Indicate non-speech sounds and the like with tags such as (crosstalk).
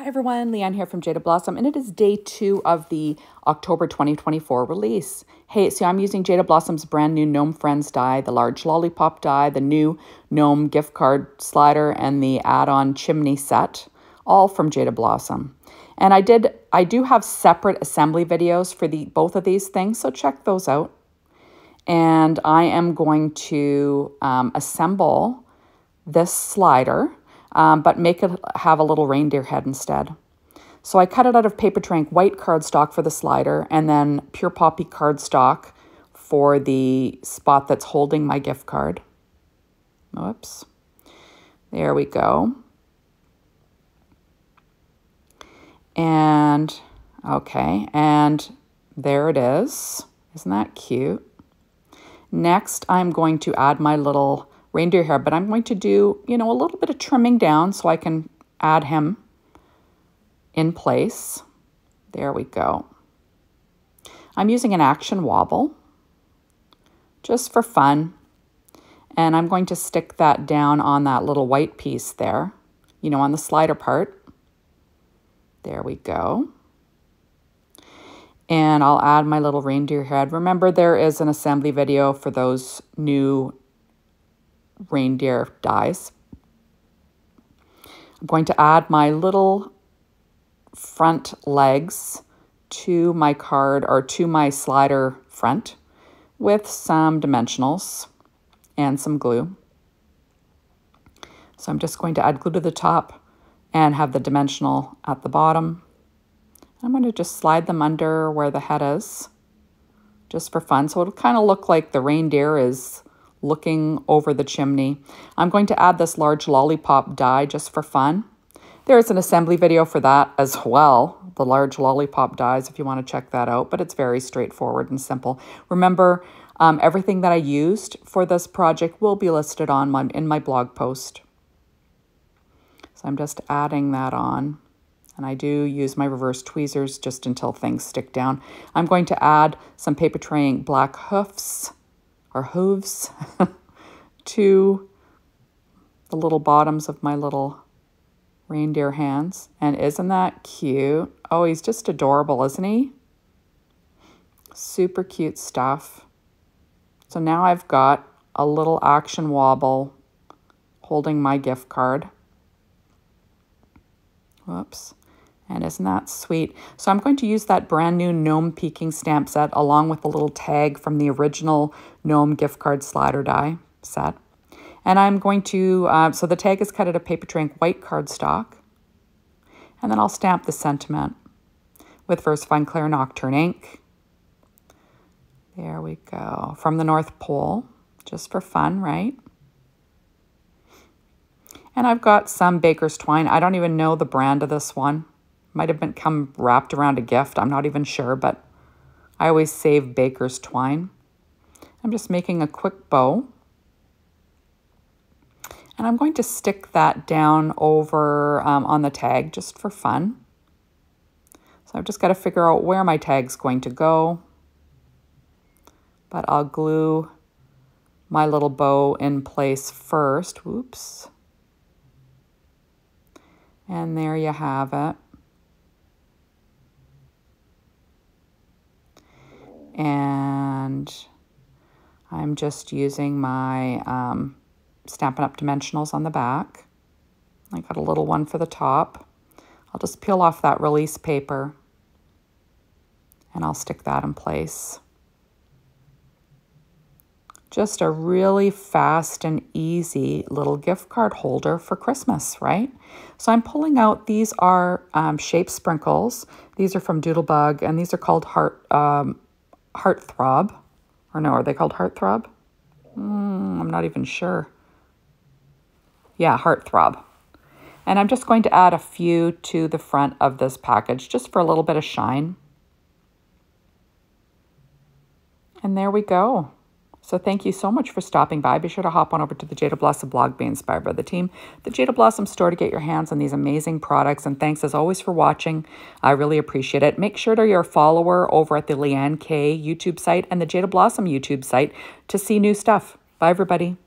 Hi everyone, Leanne here from Jada Blossom, and it is day two of the October 2024 release. Hey, so I'm using Jada Blossom's brand new Gnome Friends die, the large lollipop die, the new Gnome gift card slider, and the add-on chimney set, all from Jada Blossom. And I did, I do have separate assembly videos for the both of these things, so check those out. And I am going to um, assemble this slider um, but make it have a little reindeer head instead. So I cut it out of paper trank white cardstock for the slider and then pure poppy cardstock for the spot that's holding my gift card. Oops. There we go. And, okay, and there it is. Isn't that cute? Next, I'm going to add my little reindeer hair, but I'm going to do, you know, a little bit of trimming down so I can add him in place. There we go. I'm using an action wobble just for fun. And I'm going to stick that down on that little white piece there, you know, on the slider part. There we go. And I'll add my little reindeer head. Remember, there is an assembly video for those new reindeer dies. I'm going to add my little front legs to my card or to my slider front with some dimensionals and some glue. So I'm just going to add glue to the top and have the dimensional at the bottom. I'm going to just slide them under where the head is just for fun. So it'll kind of look like the reindeer is looking over the chimney. I'm going to add this large lollipop die just for fun. There is an assembly video for that as well, the large lollipop dies, if you want to check that out, but it's very straightforward and simple. Remember, um, everything that I used for this project will be listed on my, in my blog post. So I'm just adding that on. And I do use my reverse tweezers just until things stick down. I'm going to add some paper tray ink black hoofs or hooves (laughs) to the little bottoms of my little reindeer hands. And isn't that cute? Oh, he's just adorable, isn't he? Super cute stuff. So now I've got a little action wobble holding my gift card. Whoops and isn't that sweet? So I'm going to use that brand new gnome peeking stamp set along with a little tag from the original gnome gift card slider die set. And I'm going to, uh, so the tag is cut out of paper drink white cardstock. And then I'll stamp the sentiment with First Fine Claire Nocturne ink. There we go. From the North Pole, just for fun, right? And I've got some Baker's Twine. I don't even know the brand of this one might have been come wrapped around a gift. I'm not even sure, but I always save baker's twine. I'm just making a quick bow. And I'm going to stick that down over um, on the tag just for fun. So I've just got to figure out where my tag's going to go. But I'll glue my little bow in place first. Whoops. And there you have it. and I'm just using my um, Stampin' Up! Dimensionals on the back. I got a little one for the top. I'll just peel off that release paper and I'll stick that in place. Just a really fast and easy little gift card holder for Christmas, right? So I'm pulling out, these are um, shape sprinkles. These are from Doodlebug and these are called heart um, heartthrob. Or no, are they called heartthrob? Mm, I'm not even sure. Yeah, heartthrob. And I'm just going to add a few to the front of this package just for a little bit of shine. And there we go. So thank you so much for stopping by. Be sure to hop on over to the Jada Blossom blog, be inspired by the team, the Jada Blossom store to get your hands on these amazing products. And thanks as always for watching. I really appreciate it. Make sure to your a follower over at the Leanne K YouTube site and the Jada Blossom YouTube site to see new stuff. Bye, everybody.